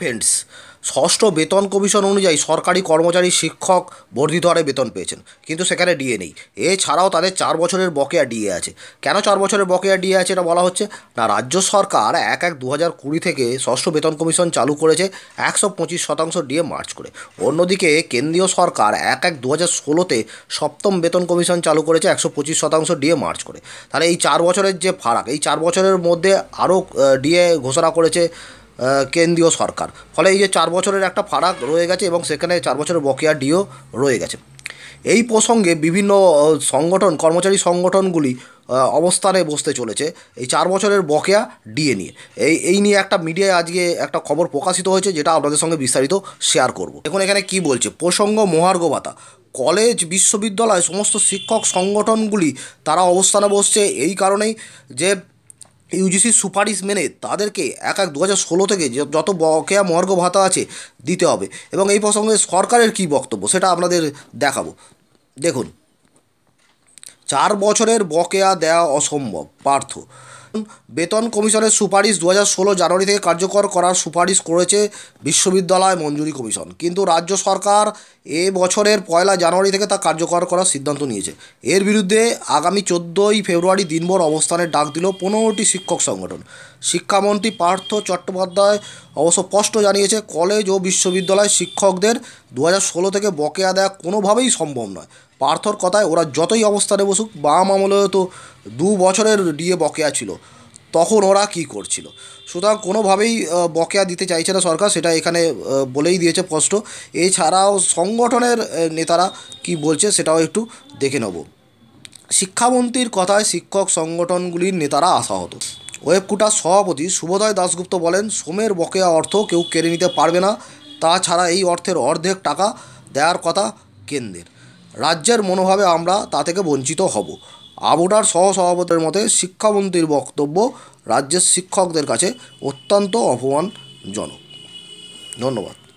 friends ষষ্ঠ বেতন commission অনুযায়ী সরকারি কর্মচারী শিক্ষক বর্ধিত হারে বেতন পেয়েছেন কিন্তু সেখানে ডিএ নেই এছাড়াও তাদের চার বছরের বকেয়া ডিএ আছে কেন চার বছরের বকেয়া ডিএ আছে এটা বলা হচ্ছে না রাজ্য সরকার এক এক দু হাজার কুড়ি থেকে ষষ্ঠ বেতন কমিশন চালু করেছে একশো পঁচিশ শতাংশ ডিএ মার্চ করে অন্যদিকে কেন্দ্রীয় সরকার এক এক দু হাজার ষোলোতে সপ্তম বেতন কমিশন চালু করেছে একশো পঁচিশ শতাংশ ডিএ মার্চ করে তাহলে এই চার বছরের যে ফারাক এই চার বছরের মধ্যে আরও ডিএ ঘোষণা করেছে কেন্দ্রীয় সরকার ফলে এই যে চার বছরের একটা ফারাক রয়ে গেছে এবং সেখানে চার বছরের বকেয়া ডিও রয়ে গেছে এই প্রসঙ্গে বিভিন্ন সংগঠন কর্মচারী সংগঠনগুলি অবস্থানে বসতে চলেছে এই চার বছরের বকেয়া ডিএ নিয়ে এই এই নিয়ে একটা মিডিয়ায় আজকে একটা খবর প্রকাশিত হয়েছে যেটা আপনাদের সঙ্গে বিস্তারিত শেয়ার করব এখন এখানে কি বলছে প্রসঙ্গ মহার্ঘ ভাতা কলেজ বিশ্ববিদ্যালয় সমস্ত শিক্ষক সংগঠনগুলি তারা অবস্থানে বসছে এই কারণেই যে ইউজিসির সুপারিশ মেনে তাদেরকে এক এক দু হাজার ষোলো থেকে যত বকেয়া মর্গ ভাতা আছে দিতে হবে এবং এই প্রসঙ্গে সরকারের কী বক্তব্য সেটা আপনাদের দেখাবো দেখুন চার বছরের বকেয়া দেওয়া অসম্ভব পার্থ বেতন কমিশনের সুপারিশ দু জানুয়ারি থেকে কার্যকর করার সুপারিশ করেছে বিশ্ববিদ্যালয় মঞ্জুরি কমিশন কিন্তু রাজ্য সরকার এ বছরের পয়লা জানুয়ারি থেকে তা কার্যকর করার সিদ্ধান্ত নিয়েছে এর বিরুদ্ধে আগামী চোদ্দোই ফেব্রুয়ারি দিনভর অবস্থানের ডাক দিল পনেরোটি শিক্ষক সংগঠন শিক্ষামন্ত্রী পার্থ চট্টোপাধ্যায় অবশ্য স্পষ্ট জানিয়েছে কলেজ ও বিশ্ববিদ্যালয় শিক্ষকদের দু ষোলো থেকে বকেয়া দেয়া কোনোভাবেই সম্ভব নয় পার্থর কথায় ওরা যতই অবস্থানে বসুক বাম আমলে তো দু বছরের ডিএ বকেয়া ছিল তখন ওরা কি করছিল সুতরাং কোনোভাবেই বকেয়া দিতে চাইছে না সরকার সেটা এখানে বলেই দিয়েছে স্পষ্ট এছাড়াও সংগঠনের নেতারা কি বলছে সেটাও একটু দেখে নেব শিক্ষামন্ত্রীর কথায় শিক্ষক সংগঠনগুলির নেতারা আশাহত ওয়েবকুটার সভাপতি শুভদয় দাশগুপ্ত বলেন সোমের বকেয়া অর্থ কেউ কেড়ে নিতে পারবে না তাছাড়া এই অর্থের অর্ধেক টাকা দেওয়ার কথা কেন্দ্রের রাজ্যের মনোভাবে আমরা তা থেকে বঞ্চিত হব আবুটার সহসভাপতির মতে শিক্ষামন্ত্রীর বক্তব্য রাজ্যের শিক্ষকদের কাছে অত্যন্ত অপমানজনক ধন্যবাদ